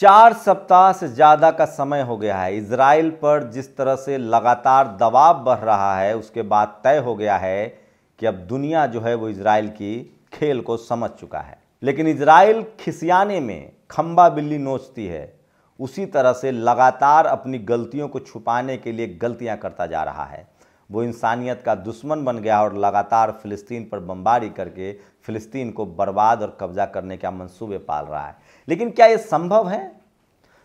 चार सप्ताह से ज़्यादा का समय हो गया है इसराइल पर जिस तरह से लगातार दबाव बढ़ रहा है उसके बाद तय हो गया है कि अब दुनिया जो है वो इसराइल की खेल को समझ चुका है लेकिन इसराइल खिसियाने में खम्बा बिल्ली नोचती है उसी तरह से लगातार अपनी गलतियों को छुपाने के लिए गलतियां करता जा रहा है वो इंसानियत का दुश्मन बन गया और लगातार फ़िलिस्तीन पर बमबारी करके फ़िलिस्तीन को बर्बाद और कब्जा करने का मंसूबे पाल रहा है लेकिन क्या ये संभव है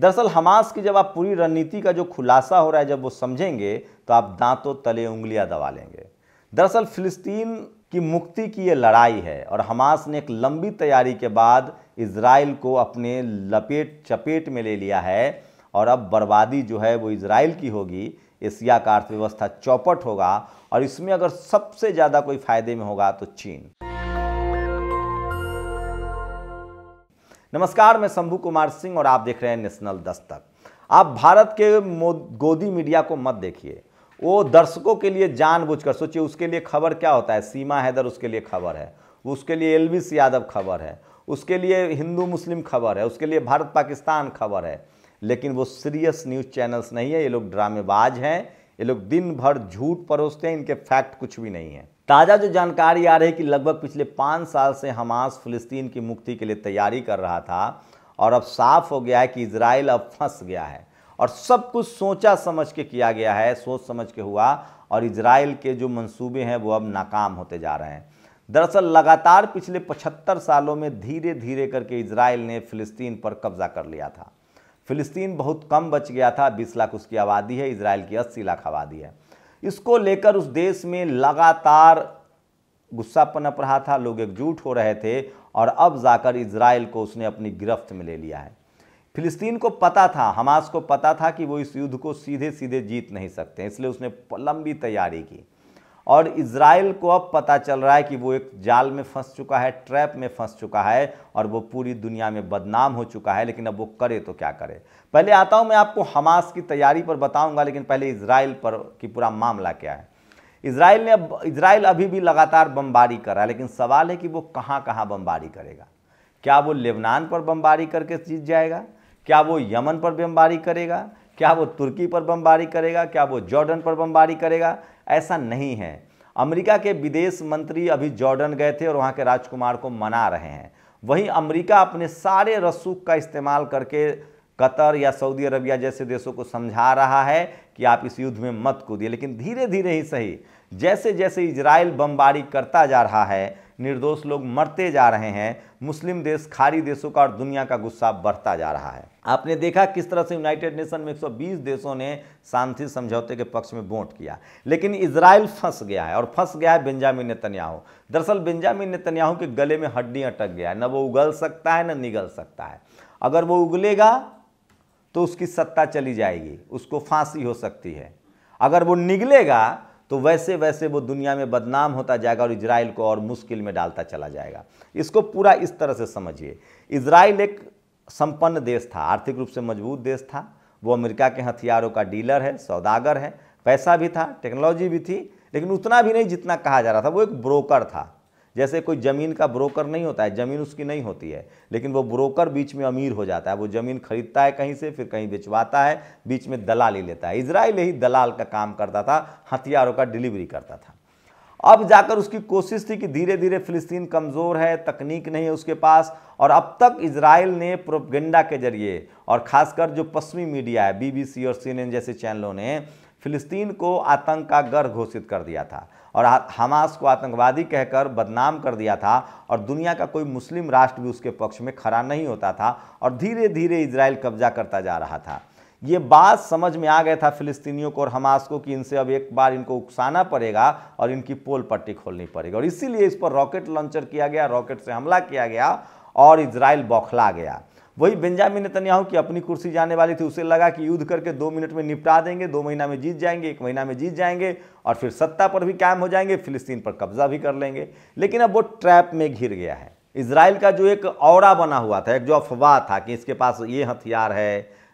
दरअसल हमास की जब आप पूरी रणनीति का जो खुलासा हो रहा है जब वो समझेंगे तो आप दांतों तले उंगलियां दबा लेंगे दरअसल फ़िलिस्तीन की मुक्ति की ये लड़ाई है और हमास ने एक लंबी तैयारी के बाद इसराइल को अपने लपेट चपेट में ले लिया है और अब बर्बादी जो है वो इसराइल की होगी एशिया का अर्थव्यवस्था चौपट होगा और इसमें अगर सबसे ज़्यादा कोई फायदे में होगा तो चीन नमस्कार मैं शंभु कुमार सिंह और आप देख रहे हैं नेशनल दस्तक आप भारत के गोदी मीडिया को मत देखिए वो दर्शकों के लिए जानबूझकर सोचिए उसके लिए खबर क्या होता है सीमा हैदर उसके लिए खबर है उसके लिए एलविस यादव खबर है उसके लिए हिंदू मुस्लिम खबर है उसके लिए भारत पाकिस्तान खबर है लेकिन वो सीरियस न्यूज़ चैनल्स नहीं है ये लोग ड्रामेबाज हैं ये लोग दिन भर झूठ परोसते हैं इनके फैक्ट कुछ भी नहीं है ताज़ा जो जानकारी आ रही है कि लगभग पिछले पाँच साल से हमास फिलिस्तीन की मुक्ति के लिए तैयारी कर रहा था और अब साफ हो गया है कि इसराइल अब फंस गया है और सब कुछ सोचा समझ के किया गया है सोच समझ के हुआ और इसराइल के जो मंसूबे हैं वो अब नाकाम होते जा रहे हैं दरअसल लगातार पिछले 75 सालों में धीरे धीरे करके इसराइल ने फिलिस्तीन पर कब्जा कर लिया था फिलिस्तीन बहुत कम बच गया था 20 लाख उसकी आबादी है इसराइल की 80 लाख आबादी है इसको लेकर उस देश में लगातार गुस्सा पनप रहा था लोग एकजुट हो रहे थे और अब जाकर इसराइल को उसने अपनी गिरफ्त में ले लिया है फिलिस्तीन को पता था हमास को पता था कि वो इस युद्ध को सीधे सीधे जीत नहीं सकते इसलिए उसने लंबी तैयारी की और इसराइल को अब पता चल रहा है कि वो एक जाल में फंस चुका है ट्रैप में फंस चुका है और वो पूरी दुनिया में बदनाम हो चुका है लेकिन अब वो करे तो क्या करे पहले आता हूँ मैं आपको हमास की तैयारी पर बताऊँगा लेकिन पहले इसराइल पर कि पूरा मामला क्या है इसराइल ने अब इसराइल अभी भी लगातार बमबारी कर रहा है लेकिन सवाल है कि वो कहाँ कहाँ बमबारी करेगा क्या वो लेबनान पर बमबारी करके जीत जाएगा क्या वो यमन पर बमबारी करेगा क्या वो तुर्की पर बमबारी करेगा क्या वो जॉर्डन पर बमबारी करेगा ऐसा नहीं है अमेरिका के विदेश मंत्री अभी जॉर्डन गए थे और वहाँ के राजकुमार को मना रहे हैं वहीं अमेरिका अपने सारे रसूख का इस्तेमाल करके कतर या सऊदी अरबिया जैसे देशों को समझा रहा है कि आप इस युद्ध में मत कूदिए लेकिन धीरे धीरे ही सही जैसे जैसे इजराइल बमबारी करता जा रहा है निर्दोष लोग मरते जा रहे हैं मुस्लिम देश खाड़ी देशों का और दुनिया का गुस्सा बढ़ता जा रहा है आपने देखा किस तरह से यूनाइटेड नेशन में 120 देशों ने शांति समझौते के पक्ष में वोट किया लेकिन इसराइल फंस गया है और फंस गया है बेंजामिन नेतन्याहू दरअसल बेंजामिन नेतन्याहू के गले में हड्डी अटक गया है न वो उगल सकता है न निगल सकता है अगर वो उगलेगा तो उसकी सत्ता चली जाएगी उसको फांसी हो सकती है अगर वो निगलेगा तो वैसे वैसे वो दुनिया में बदनाम होता जाएगा और इसराइल को और मुश्किल में डालता चला जाएगा इसको पूरा इस तरह से समझिए इसराइल एक संपन्न देश था आर्थिक रूप से मजबूत देश था वो अमेरिका के हथियारों का डीलर है सौदागर है पैसा भी था टेक्नोलॉजी भी थी लेकिन उतना भी नहीं जितना कहा जा रहा था वो एक ब्रोकर था जैसे कोई ज़मीन का ब्रोकर नहीं होता है ज़मीन उसकी नहीं होती है लेकिन वो ब्रोकर बीच में अमीर हो जाता है वो ज़मीन खरीदता है कहीं से फिर कहीं बेचवाता है बीच में दलाली लेता है इसराइल ही दलाल का काम करता था हथियारों का डिलीवरी करता था अब जाकर उसकी कोशिश थी कि धीरे धीरे फिलिस्तीन कमज़ोर है तकनीक नहीं है उसके पास और अब तक इसराइल ने प्रोपगेंडा के जरिए और खासकर जो पश्चिमी मीडिया है बीबीसी और सीएनएन जैसे चैनलों ने फिलिस्तीन को आतंक का गढ़ घोषित कर दिया था और हमास को आतंकवादी कहकर बदनाम कर दिया था और दुनिया का कोई मुस्लिम राष्ट्र भी उसके पक्ष में खड़ा नहीं होता था और धीरे धीरे इसराइल कब्जा करता जा रहा था ये बात समझ में आ गया था फिलिस्तीनियों को और हमास को कि इनसे अब एक बार इनको उकसाना पड़ेगा और इनकी पोल पट्टी खोलनी पड़ेगी और इसीलिए इस पर रॉकेट लॉन्चर किया गया रॉकेट से हमला किया गया और इसराइल बौखला गया वही बेंजामिन नेतन्याहू की अपनी कुर्सी जाने वाली थी उसे लगा कि युद्ध करके दो मिनट में निपटा देंगे दो महीना में जीत जाएंगे एक महीना में जीत जाएंगे और फिर सत्ता पर भी कायम हो जाएंगे फिलिस्तीन पर कब्जा भी कर लेंगे लेकिन अब वो ट्रैप में घिर गया है इसराइल का जो एक और बना हुआ था एक जो अफवाह था कि इसके पास ये हथियार है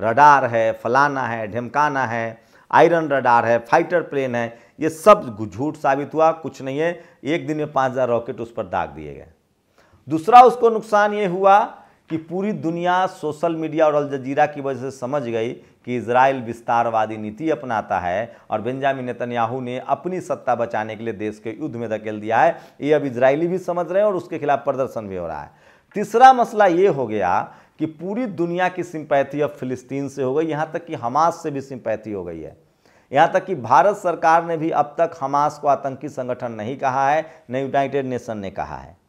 रडार है फलाना है ढमकाना है आयरन रडार है फाइटर प्लेन है ये सब झूठ साबित हुआ कुछ नहीं है एक दिन में पाँच हज़ार रॉकेट उस पर दाग दिए गए दूसरा उसको नुकसान ये हुआ कि पूरी दुनिया सोशल मीडिया और अल जजीरा की वजह से समझ गई कि इसराइल विस्तारवादी नीति अपनाता है और बेंजामिन नेतन्याहू ने अपनी सत्ता बचाने के लिए देश के युद्ध में धकेल दिया है ये अब इसराइली भी समझ रहे हैं और उसके खिलाफ प्रदर्शन भी हो रहा है तीसरा मसला ये हो गया कि पूरी दुनिया की सिंपैथी अब फिलिस्तीन से हो गई यहाँ तक कि हमास से भी सिंपैथी हो गई है यहाँ तक कि भारत सरकार ने भी अब तक हमास को आतंकी संगठन नहीं कहा है न यूनाइटेड नेशन ने कहा है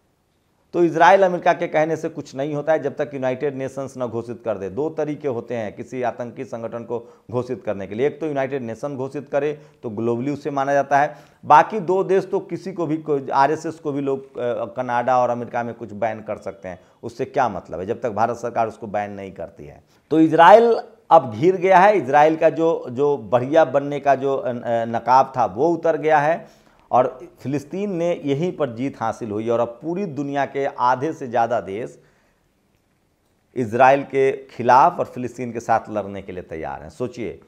तो इसराइल अमेरिका के कहने से कुछ नहीं होता है जब तक यूनाइटेड नेशंस न घोषित कर दे दो तरीके होते हैं किसी आतंकी संगठन को घोषित करने के लिए एक तो यूनाइटेड नेशन घोषित करे तो ग्लोबली उसे माना जाता है बाकी दो देश तो किसी को भी आरएसएस को भी लोग कनाडा और अमेरिका में कुछ बैन कर सकते हैं उससे क्या मतलब है जब तक भारत सरकार उसको बैन नहीं करती है तो इसराइल अब घिर गया है इसराइल का जो जो बढ़िया बनने का जो नकाब था वो उतर गया है और फिलिस्तीन ने यहीं पर जीत हासिल हुई और अब पूरी दुनिया के आधे से ज़्यादा देश इसराइल के खिलाफ और फिलिस्तीन के साथ लड़ने के लिए तैयार हैं सोचिए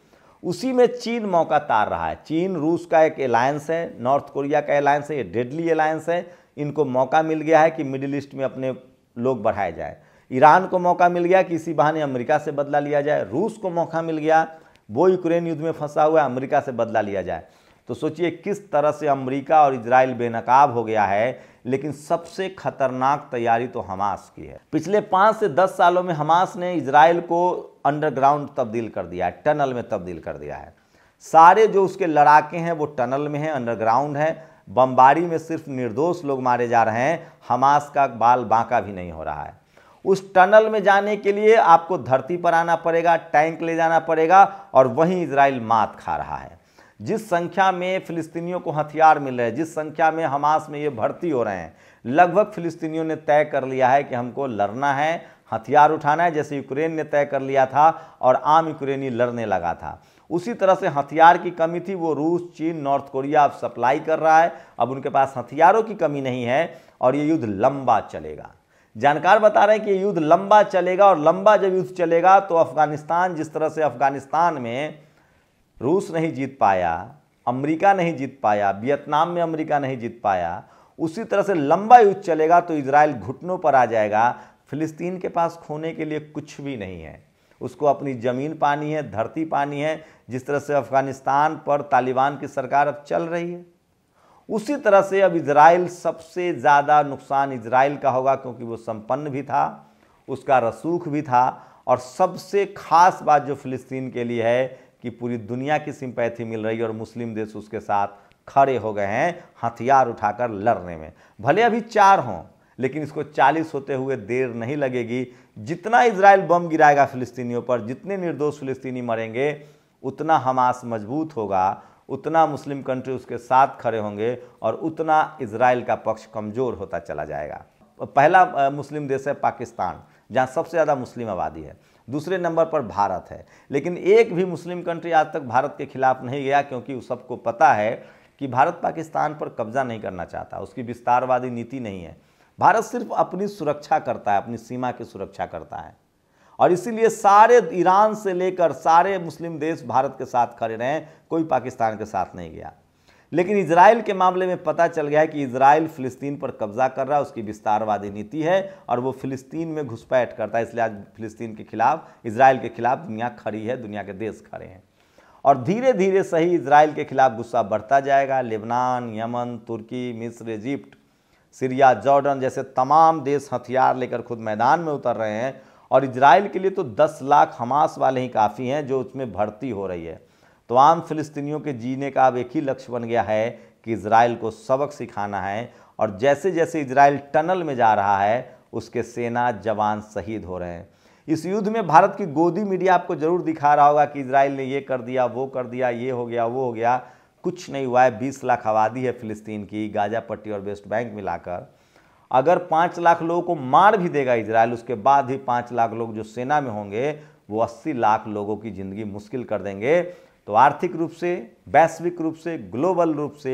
उसी में चीन मौका तार रहा है चीन रूस का एक अलायंस है नॉर्थ कोरिया का अलायंस है ये डेडली अलायंस है इनको मौका मिल गया है कि मिडिल ईस्ट में अपने लोग बढ़ाए जाए ईरान को मौका मिल गया कि इसी बहाने अमेरिका से बदला लिया जाए रूस को मौका मिल गया वो यूक्रेन युद्ध में फंसा हुआ है अमेरिका से बदला लिया जाए तो सोचिए किस तरह से अमेरिका और इसराइल बेनकाब हो गया है लेकिन सबसे खतरनाक तैयारी तो हमास की है पिछले पाँच से दस सालों में हमास ने इसराइल को अंडरग्राउंड तब्दील कर दिया है टनल में तब्दील कर दिया है सारे जो उसके लड़ाके हैं वो टनल में हैं अंडरग्राउंड हैं बमबारी में सिर्फ निर्दोष लोग मारे जा रहे हैं हमास का बाल बांका भी नहीं हो रहा है उस टनल में जाने के लिए आपको धरती पर आना पड़ेगा टैंक ले जाना पड़ेगा और वहीं इसराइल मात खा रहा है जिस संख्या में फिलिस्तीनियों को हथियार मिल रहे हैं जिस संख्या में हमास में ये भर्ती हो रहे हैं लगभग फिलिस्तीनियों ने तय कर लिया है कि हमको लड़ना है हथियार उठाना है जैसे यूक्रेन ने तय कर लिया था और आम यूक्रेनी लड़ने लगा था उसी तरह से हथियार की कमी थी वो रूस चीन नॉर्थ कोरिया अब सप्लाई कर रहा है अब उनके पास हथियारों की कमी नहीं है और ये युद्ध लंबा चलेगा जानकार बता रहे हैं कि युद्ध लंबा चलेगा और लंबा जब युद्ध चलेगा तो अफगानिस्तान जिस तरह से अफगानिस्तान में रूस नहीं जीत पाया अमेरिका नहीं जीत पाया वियतनाम में अमेरिका नहीं जीत पाया उसी तरह से लंबा युद्ध चलेगा तो इसराइल घुटनों पर आ जाएगा फिलिस्तीन के पास खोने के लिए कुछ भी नहीं है उसको अपनी ज़मीन पानी है धरती पानी है जिस तरह से अफ़गानिस्तान पर तालिबान की सरकार अब चल रही है उसी तरह से अब इसराइल सबसे ज़्यादा नुकसान इसराइल का होगा क्योंकि वो संपन्न भी था उसका रसूख भी था और सबसे खास बात जो फ़िलिस्तीन के लिए है कि पूरी दुनिया की सिंपैथी मिल रही है और मुस्लिम देश उसके साथ खड़े हो गए हैं हथियार उठाकर लड़ने में भले अभी चार हों लेकिन इसको 40 होते हुए देर नहीं लगेगी जितना इसराइल बम गिराएगा फिलिस्तीनियों पर जितने निर्दोष फिलिस्तीनी मरेंगे उतना हमास मजबूत होगा उतना मुस्लिम कंट्री उसके साथ खड़े होंगे और उतना इसराइल का पक्ष कमज़ोर होता चला जाएगा पहला मुस्लिम देश है पाकिस्तान जहाँ सबसे ज़्यादा मुस्लिम आबादी है दूसरे नंबर पर भारत है लेकिन एक भी मुस्लिम कंट्री आज तक भारत के खिलाफ नहीं गया क्योंकि उस सबको पता है कि भारत पाकिस्तान पर कब्जा नहीं करना चाहता उसकी विस्तारवादी नीति नहीं है भारत सिर्फ अपनी सुरक्षा करता है अपनी सीमा की सुरक्षा करता है और इसीलिए सारे ईरान से लेकर सारे मुस्लिम देश भारत के साथ खड़े रहे कोई पाकिस्तान के साथ नहीं गया लेकिन इसराइल के मामले में पता चल गया है कि इसराइल फिलिस्तीन पर कब्जा कर रहा है उसकी विस्तारवादी नीति है और वो फिलिस्तीन में घुसपैठ करता है इसलिए आज फिलिस्तीन के खिलाफ इसराइल के खिलाफ दुनिया खड़ी है दुनिया के देश खड़े हैं और धीरे धीरे सही इसराइल के खिलाफ गुस्सा बढ़ता जाएगा लेबनान यमन तुर्की मिस्र इजिप्ट सीरिया जॉर्डन जैसे तमाम देश हथियार लेकर खुद मैदान में उतर रहे हैं और इसराइल के लिए तो दस लाख हमास वाले ही काफ़ी हैं जो उसमें भर्ती हो रही है तो आम फिलिस्तीनियों के जीने का अब एक ही लक्ष्य बन गया है कि इसराइल को सबक सिखाना है और जैसे जैसे इसराइल टनल में जा रहा है उसके सेना जवान शहीद हो रहे हैं इस युद्ध में भारत की गोदी मीडिया आपको जरूर दिखा रहा होगा कि इसराइल ने ये कर दिया वो कर दिया ये हो गया वो हो गया कुछ नहीं हुआ है बीस लाख आबादी है फिलिस्तीन की गाजा पट्टी और वेस्ट बैंक मिलाकर अगर पाँच लाख लोगों को मार भी देगा इसराइल उसके बाद भी पाँच लाख लोग जो सेना में होंगे वो अस्सी लाख लोगों की ज़िंदगी मुश्किल कर देंगे तो आर्थिक रूप से वैश्विक रूप से ग्लोबल रूप से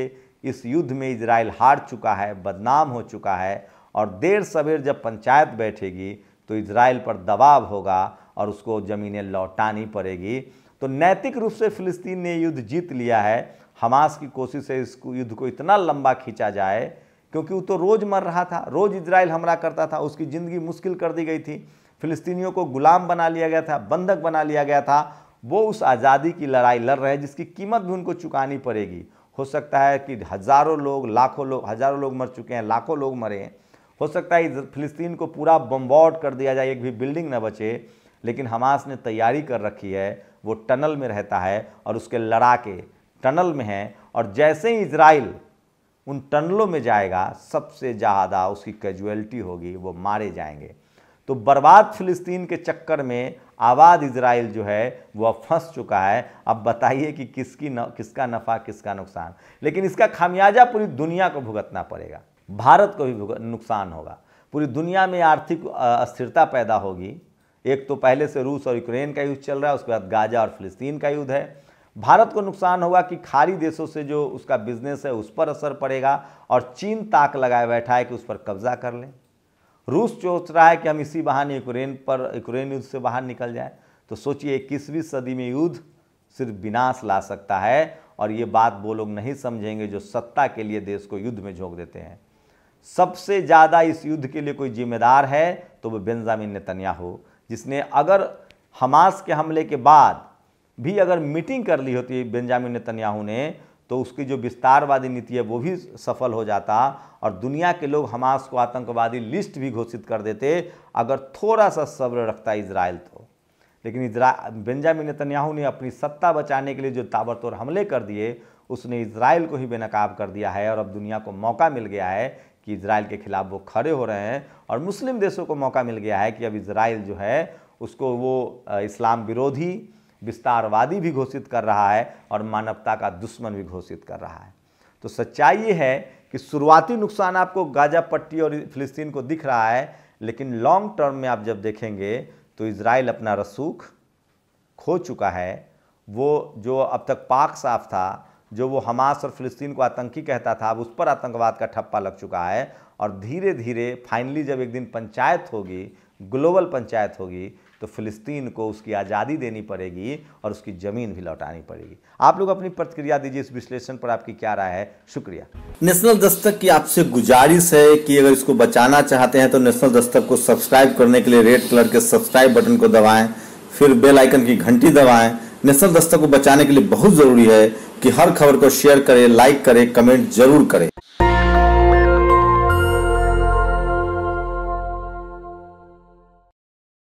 इस युद्ध में इसराइल हार चुका है बदनाम हो चुका है और देर सवेर जब पंचायत बैठेगी तो इसराइल पर दबाव होगा और उसको ज़मीनें लौटानी पड़ेगी तो नैतिक रूप से फिलिस्तीन ने युद्ध जीत लिया है हमास की कोशिश है इस युद्ध को इतना लंबा खींचा जाए क्योंकि वो तो रोज़ मर रहा था रोज़ इसराइल हमला करता था उसकी ज़िंदगी मुश्किल कर दी गई थी फिलिस्तीनियों को गुलाम बना लिया गया था बंधक बना लिया गया था वो उस आज़ादी की लड़ाई लड़ रहे हैं जिसकी कीमत भी उनको चुकानी पड़ेगी हो सकता है कि हज़ारों लोग लाखों लोग हज़ारों लोग मर चुके हैं लाखों लोग मरे हैं हो सकता है फिलिस्तीन को पूरा बम्बॉट कर दिया जाए एक भी बिल्डिंग ना बचे लेकिन हमास ने तैयारी कर रखी है वो टनल में रहता है और उसके लड़ाके टनल में हैं और जैसे ही इसराइल उन टनलों में जाएगा सबसे ज़्यादा उसकी कैजुअलिटी होगी वो मारे जाएंगे तो बर्बाद फिलिस्तीन के चक्कर में आबाद इसराइल जो है वो अब फंस चुका है अब बताइए कि किसकी न, किसका नफ़ा किसका नुकसान लेकिन इसका खामियाजा पूरी दुनिया को भुगतना पड़ेगा भारत को भी नुकसान होगा पूरी दुनिया में आर्थिक अस्थिरता पैदा होगी एक तो पहले से रूस और यूक्रेन का युद्ध चल रहा है उसके बाद गाजा और फिलिस्तीन का युद्ध है भारत को नुकसान होगा कि खाड़ी देशों से जो उसका बिजनेस है उस पर असर पड़ेगा और चीन ताक लगाए बैठा है कि उस पर कब्जा कर लें रूस सोच रहा है कि हम इसी बहाने यूक्रेन पर यूक्रेन युद्ध से बाहर निकल जाए तो सोचिए इक्कीसवीं सदी में युद्ध सिर्फ विनाश ला सकता है और ये बात वो लोग नहीं समझेंगे जो सत्ता के लिए देश को युद्ध में झोंक देते हैं सबसे ज़्यादा इस युद्ध के लिए कोई जिम्मेदार है तो वो बेंजामिन नेतन्याहू जिसने अगर हमास के हमले के बाद भी अगर मीटिंग कर ली होती बेंजामिन नेतन्याहू ने तो उसकी जो विस्तारवादी नीति है वो भी सफल हो जाता और दुनिया के लोग हमास को आतंकवादी लिस्ट भी घोषित कर देते अगर थोड़ा सा सब्र रखता इसराइल तो लेकिन इसरा बेंजामिन नेतन्याहू ने अपनी सत्ता बचाने के लिए जो ताबड़तोड़ हमले कर दिए उसने इसराइल को ही बेनकाब कर दिया है और अब दुनिया को मौका मिल गया है कि इसराइल के खिलाफ वो खड़े हो रहे हैं और मुस्लिम देशों को मौका मिल गया है कि अब इसराइल जो है उसको वो इस्लाम विरोधी विस्तारवादी भी घोषित कर रहा है और मानवता का दुश्मन भी घोषित कर रहा है तो सच्चाई ये है कि शुरुआती नुकसान आपको गाजा पट्टी और फिलिस्तीन को दिख रहा है लेकिन लॉन्ग टर्म में आप जब देखेंगे तो इसराइल अपना रसूख खो चुका है वो जो अब तक पाक साफ था जो वो हमास और फिलिस्तीन को आतंकी कहता था अब उस पर आतंकवाद का ठप्पा लग चुका है और धीरे धीरे फाइनली जब एक दिन पंचायत होगी ग्लोबल पंचायत होगी तो फ़िलिस्तीन को उसकी आज़ादी देनी पड़ेगी और उसकी ज़मीन भी लौटानी पड़ेगी आप लोग अपनी प्रतिक्रिया दीजिए इस विश्लेषण पर आपकी क्या राय है शुक्रिया नेशनल दस्तक की आपसे गुजारिश है कि अगर इसको बचाना चाहते हैं तो नेशनल दस्तक को सब्सक्राइब करने के लिए रेड कलर के सब्सक्राइब बटन को दबाएँ फिर बेल आइकन की घंटी दबाएं नेशनल दस्तक को बचाने के लिए बहुत ज़रूरी है कि हर खबर को शेयर करें लाइक करें कमेंट जरूर करें